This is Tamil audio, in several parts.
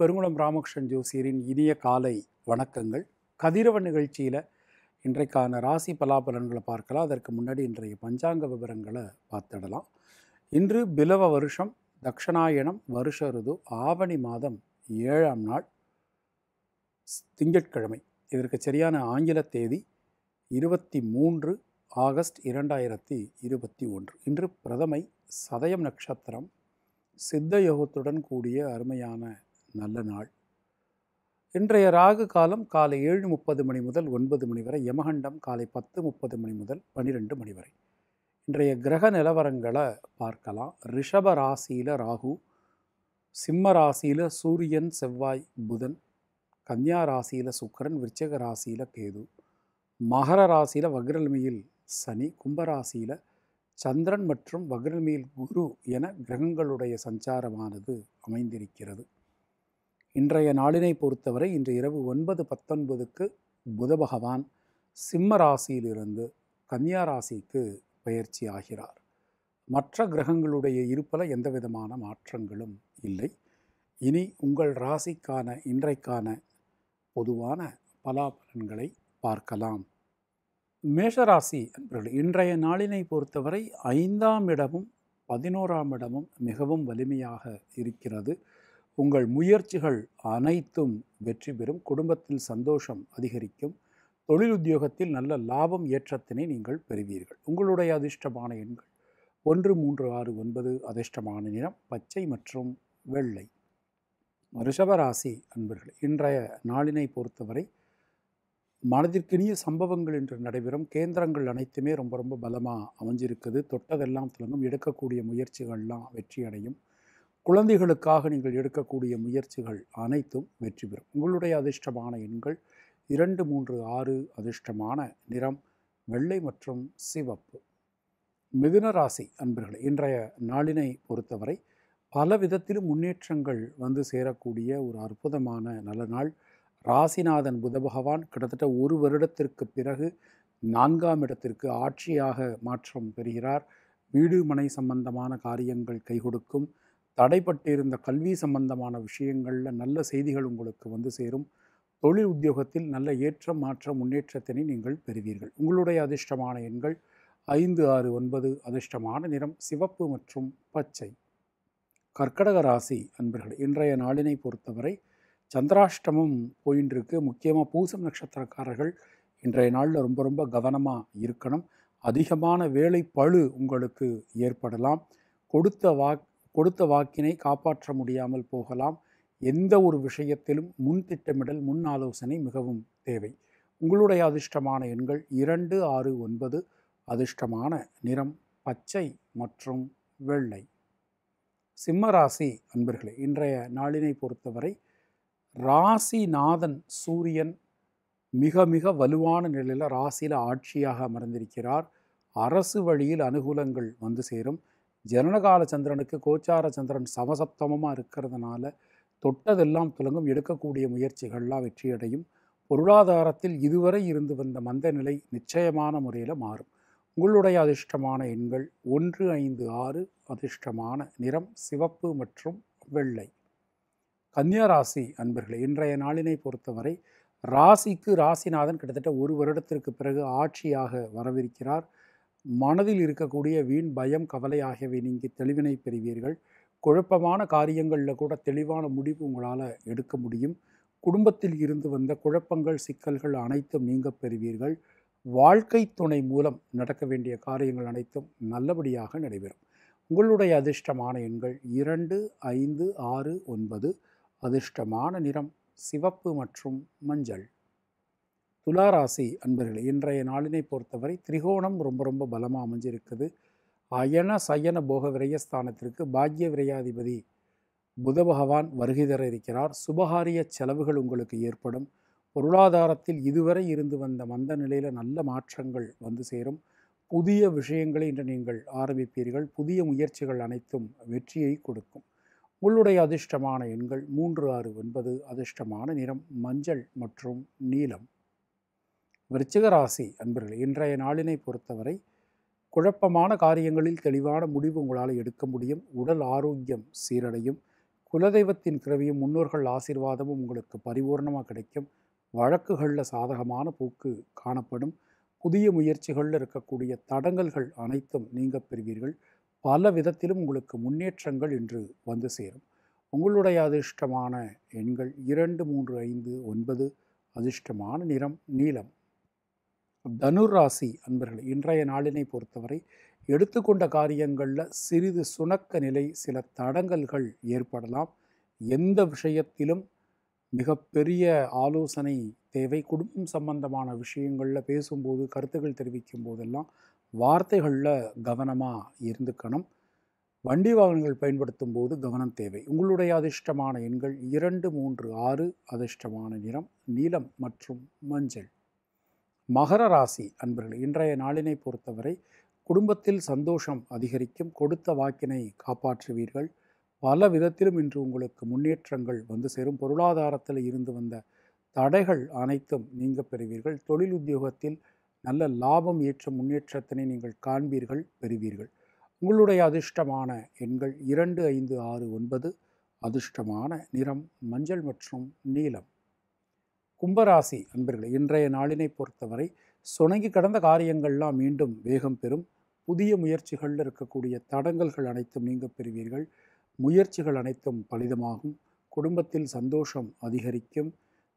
பெருங்குளம் ராமகிருஷ்ணன் ஜோசியரின் இனிய காலை வணக்கங்கள் கதிரவ நிகழ்ச்சியில் இன்றைக்கான ராசி பலாபலன்களை பார்க்கலாம் அதற்கு முன்னாடி இன்றைய பஞ்சாங்க விவரங்களை பார்த்துடலாம் இன்று பிலவ வருஷம் தக்ஷணாயணம் வருஷ ருது ஆவணி மாதம் ஏழாம் நாள் திங்கட்கிழமை இதற்கு சரியான ஆங்கில தேதி இருபத்தி மூன்று ஆகஸ்ட் இரண்டாயிரத்தி இருபத்தி ஒன்று இன்று பிரதமை சதயம் நட்சத்திரம் சித்த யோகத்துடன் கூடிய அருமையான நல்ல நாள் இன்றைய ராகு காலம் காலை ஏழு முப்பது மணி முதல் ஒன்பது மணி வரை யமகண்டம் காலை பத்து முப்பது மணி முதல் பன்னிரெண்டு மணி வரை இன்றைய கிரக நிலவரங்களை பார்க்கலாம் ரிஷப ராசியில் ராகு சிம்ம ராசியில் சூரியன் செவ்வாய் புதன் கன்னியா ராசியில் சுக்கரன் விருச்சக ராசியில் கேது மகர ராசியில் வக்ரல்மியில் சனி கும்பராசியில் சந்திரன் மற்றும் வக்ரல்மியில் குரு என கிரகங்களுடைய சஞ்சாரமானது அமைந்திருக்கிறது இன்றைய நாளினை பொறுத்தவரை இன்று இரவு ஒன்பது பத்தொன்பதுக்கு புத பகவான் சிம்ம ராசியிலிருந்து கன்னியா ராசிக்கு பயிற்சி ஆகிறார் மற்ற கிரகங்களுடைய இருப்பில் எந்த விதமான மாற்றங்களும் இல்லை இனி உங்கள் ராசிக்கான இன்றைக்கான பொதுவான பலாபலன்களை பார்க்கலாம் மேஷராசி என்பவர்கள் இன்றைய நாளினை பொறுத்தவரை ஐந்தாம் இடமும் பதினோராம் இடமும் மிகவும் வலிமையாக இருக்கிறது உங்கள் முயற்சிகள் அனைத்தும் வெற்றி பெறும் குடும்பத்தில் சந்தோஷம் அதிகரிக்கும் தொழில் உத்தியோகத்தில் நல்ல லாபம் ஏற்றத்தினை நீங்கள் பெறுவீர்கள் உங்களுடைய அதிர்ஷ்டமான எண்கள் ஒன்று மூன்று ஆறு ஒன்பது அதிர்ஷ்டமான நிறம் பச்சை மற்றும் வெள்ளை ரிஷபராசி அன்பர்கள் இன்றைய நாளினை பொறுத்தவரை மனதிற்கினிய சம்பவங்கள் இன்று நடைபெறும் கேந்திரங்கள் அனைத்துமே ரொம்ப ரொம்ப பலமாக அமைஞ்சிருக்குது தொட்டதெல்லாம் தொடங்கும் எடுக்கக்கூடிய முயற்சிகள்லாம் வெற்றியடையும் குழந்தைகளுக்காக நீங்கள் எடுக்கக்கூடிய முயற்சிகள் அனைத்தும் வெற்றி பெறும் உங்களுடைய அதிர்ஷ்டமான எண்கள் இரண்டு மூன்று ஆறு அதிர்ஷ்டமான நிறம் வெள்ளை மற்றும் சிவப்பு மிதுனராசி அன்பர்கள் இன்றைய நாளினை பொறுத்தவரை பல விதத்திலும் முன்னேற்றங்கள் வந்து சேரக்கூடிய ஒரு அற்புதமான நல்ல நாள் ராசிநாதன் புத பகவான் கிட்டத்தட்ட ஒரு வருடத்திற்கு பிறகு நான்காம் இடத்திற்கு ஆட்சியாக மாற்றம் பெறுகிறார் வீடு மனை சம்பந்தமான காரியங்கள் கை கொடுக்கும் தடைப்பட்டு இருந்த கல்வி சம்பந்தமான விஷயங்களில் நல்ல செய்திகள் உங்களுக்கு வந்து சேரும் தொழில் உத்தியோகத்தில் நல்ல ஏற்றம் மாற்ற முன்னேற்றத்தினை நீங்கள் பெறுவீர்கள் உங்களுடைய அதிர்ஷ்டமான எண்கள் ஐந்து ஆறு ஒன்பது அதிர்ஷ்டமான நிறம் சிவப்பு மற்றும் பச்சை கர்க்கடக ராசி அன்பர்கள் இன்றைய நாளினை பொறுத்தவரை சந்திராஷ்டமம் போயின்றிருக்கு முக்கியமாக பூசம் நட்சத்திரக்காரர்கள் இன்றைய நாளில் ரொம்ப ரொம்ப கவனமாக இருக்கணும் அதிகமான வேலை பழு உங்களுக்கு ஏற்படலாம் கொடுத்த வாக் கொடுத்த வாக்கினை காப்பாற்ற முடியாமல் போகலாம் எந்த ஒரு விஷயத்திலும் முன் திட்டமிடல் முன் ஆலோசனை மிகவும் தேவை உங்களுடைய அதிர்ஷ்டமான எண்கள் இரண்டு ஆறு ஒன்பது அதிர்ஷ்டமான நிறம் பச்சை மற்றும் வெள்ளை சிம்மராசி அன்பர்களே இன்றைய நாளினை பொறுத்தவரை ராசிநாதன் சூரியன் மிக மிக வலுவான நிலையில் ராசியில் ஆட்சியாக அமர்ந்திருக்கிறார் அரசு வழியில் அனுகூலங்கள் வந்து சேரும் ஜனனகால சந்திரனுக்கு கோச்சார சந்திரன் சமசப்தமமாக இருக்கிறதுனால தொட்டதெல்லாம் துலங்கும் எடுக்கக்கூடிய முயற்சிகள்லாம் வெற்றியடையும் பொருளாதாரத்தில் இதுவரை இருந்து வந்த மந்த நிலை நிச்சயமான முறையில் மாறும் உங்களுடைய அதிர்ஷ்டமான எண்கள் ஒன்று ஐந்து ஆறு அதிர்ஷ்டமான நிறம் சிவப்பு மற்றும் வெள்ளை கன்னியராசி அன்பர்களே இன்றைய நாளினை பொறுத்தவரை ராசிக்கு ராசிநாதன் கிட்டத்தட்ட ஒரு வருடத்திற்கு பிறகு ஆட்சியாக வரவிருக்கிறார் மனதில் இருக்கக்கூடிய வீண் பயம் கவலை ஆகியவை நீங்கி தெளிவினை பெறுவீர்கள் குழப்பமான காரியங்களில் கூட தெளிவான முடிவு உங்களால் எடுக்க முடியும் குடும்பத்தில் இருந்து வந்த குழப்பங்கள் சிக்கல்கள் அனைத்தும் நீங்க பெறுவீர்கள் வாழ்க்கை துணை மூலம் நடக்க வேண்டிய காரியங்கள் அனைத்தும் நல்லபடியாக நடைபெறும் உங்களுடைய அதிர்ஷ்டமான எண்கள் இரண்டு ஐந்து ஆறு ஒன்பது அதிர்ஷ்டமான நிறம் சிவப்பு மற்றும் மஞ்சள் துளாராசி அன்பர்கள் இன்றைய நாளினை பொறுத்தவரை திரிகோணம் ரொம்ப ரொம்ப பலமாக அமைஞ்சிருக்குது அயன சயன போக விரயஸ்தானத்திற்கு பாக்ய விரயாதிபதி புத பகவான் வருகை தர இருக்கிறார் சுபகாரிய செலவுகள் உங்களுக்கு ஏற்படும் பொருளாதாரத்தில் இதுவரை இருந்து வந்த மந்த நிலையில் நல்ல மாற்றங்கள் வந்து சேரும் புதிய விஷயங்களை இன்று நீங்கள் ஆரம்பிப்பீர்கள் புதிய முயற்சிகள் அனைத்தும் வெற்றியை கொடுக்கும் உங்களுடைய அதிர்ஷ்டமான எண்கள் மூன்று ஆறு ஒன்பது அதிர்ஷ்டமான நிறம் மஞ்சள் மற்றும் நீலம் விருச்சிக ராசி அன்பர்களே இன்றைய நாளினை பொறுத்தவரை குழப்பமான காரியங்களில் தெளிவான முடிவு உங்களால் எடுக்க முடியும் உடல் ஆரோக்கியம் சீரடையும் குலதெய்வத்தின் கிரவியும் முன்னோர்கள் ஆசீர்வாதமும் உங்களுக்கு பரிபூர்ணமாக கிடைக்கும் வழக்குகளில் சாதகமான போக்கு காணப்படும் புதிய முயற்சிகளில் இருக்கக்கூடிய தடங்கல்கள் அனைத்தும் நீங்க பெறுவீர்கள் பல விதத்திலும் உங்களுக்கு முன்னேற்றங்கள் இன்று வந்து சேரும் உங்களுடைய அதிர்ஷ்டமான எண்கள் இரண்டு மூன்று ஐந்து ஒன்பது அதிர்ஷ்டமான நிறம் நீளம் தனுராசி அன்பர்கள் இன்றைய நாளினை பொறுத்தவரை எடுத்துக்கொண்ட காரியங்களில் சிறிது சுணக்க நிலை சில தடங்கல்கள் ஏற்படலாம் எந்த விஷயத்திலும் மிகப்பெரிய ஆலோசனை தேவை குடும்பம் சம்பந்தமான விஷயங்களில் பேசும்போது கருத்துக்கள் தெரிவிக்கும் போதெல்லாம் வார்த்தைகளில் கவனமாக இருந்துக்கணும் வண்டி வாகனங்கள் பயன்படுத்தும் போது கவனம் தேவை உங்களுடைய அதிர்ஷ்டமான எண்கள் இரண்டு மூன்று ஆறு அதிர்ஷ்டமான நிறம் நீலம் மற்றும் மஞ்சள் மகர ராசி அன்பர்கள் இன்றைய நாளினை பொறுத்தவரை குடும்பத்தில் சந்தோஷம் அதிகரிக்கும் கொடுத்த வாக்கினை காப்பாற்றுவீர்கள் பல விதத்திலும் இன்று உங்களுக்கு முன்னேற்றங்கள் வந்து சேரும் பொருளாதாரத்தில் இருந்து வந்த தடைகள் அனைத்தும் நீங்க பெறுவீர்கள் தொழில் உத்தியோகத்தில் நல்ல லாபம் ஏற்ற முன்னேற்றத்தினை நீங்கள் காண்பீர்கள் பெறுவீர்கள் உங்களுடைய அதிர்ஷ்டமான எண்கள் இரண்டு ஐந்து ஆறு ஒன்பது அதிர்ஷ்டமான நிறம் மஞ்சள் மற்றும் நீலம் கும்பராசி அன்பர்களே இன்றைய நாளினை பொறுத்தவரை சுணங்கி கடந்த காரியங்கள்லாம் மீண்டும் வேகம் பெறும் புதிய முயற்சிகளில் இருக்கக்கூடிய தடங்கல்கள் அனைத்தும் நீங்க பெறுவீர்கள் முயற்சிகள் அனைத்தும் பலிதமாகும் குடும்பத்தில் சந்தோஷம் அதிகரிக்கும்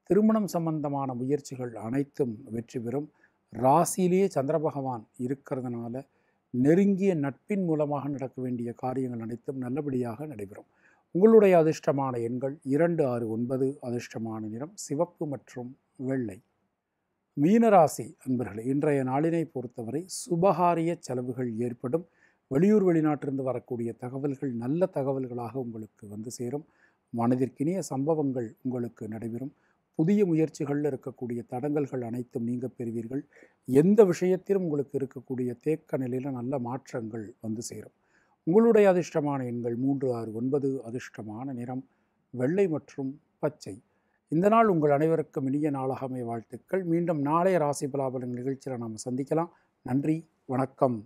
திருமணம் சம்பந்தமான முயற்சிகள் அனைத்தும் வெற்றி பெறும் ராசியிலேயே சந்திர பகவான் இருக்கிறதுனால நெருங்கிய நட்பின் மூலமாக நடக்க வேண்டிய காரியங்கள் அனைத்தும் நல்லபடியாக நடைபெறும் உங்களுடைய அதிர்ஷ்டமான எண்கள் இரண்டு ஆறு ஒன்பது அதிர்ஷ்டமான நிறம் சிவப்பு மற்றும் வெள்ளை மீனராசி அன்பர்களே இன்றைய நாளினை பொறுத்தவரை சுபகாரிய செலவுகள் ஏற்படும் வெளியூர் வெளிநாட்டிலிருந்து வரக்கூடிய தகவல்கள் நல்ல தகவல்களாக உங்களுக்கு வந்து சேரும் மனதிற்கினிய சம்பவங்கள் உங்களுக்கு நடைபெறும் புதிய முயற்சிகளில் இருக்கக்கூடிய தடங்கல்கள் அனைத்தும் நீங்க பெறுவீர்கள் எந்த விஷயத்திலும் உங்களுக்கு இருக்கக்கூடிய தேக்க நிலையில் நல்ல மாற்றங்கள் வந்து சேரும் உங்களுடைய அதிர்ஷ்டமான எண்கள் மூன்று ஆறு ஒன்பது அதிர்ஷ்டமான நிறம் வெள்ளை மற்றும் பச்சை இந்த நாள் உங்கள் அனைவருக்கும் இனிய நாளாகமை வாழ்த்துக்கள் மீண்டும் நாளைய ராசி பலாபலங்கள் நிகழ்ச்சியில் நாம் சந்திக்கலாம் நன்றி வணக்கம்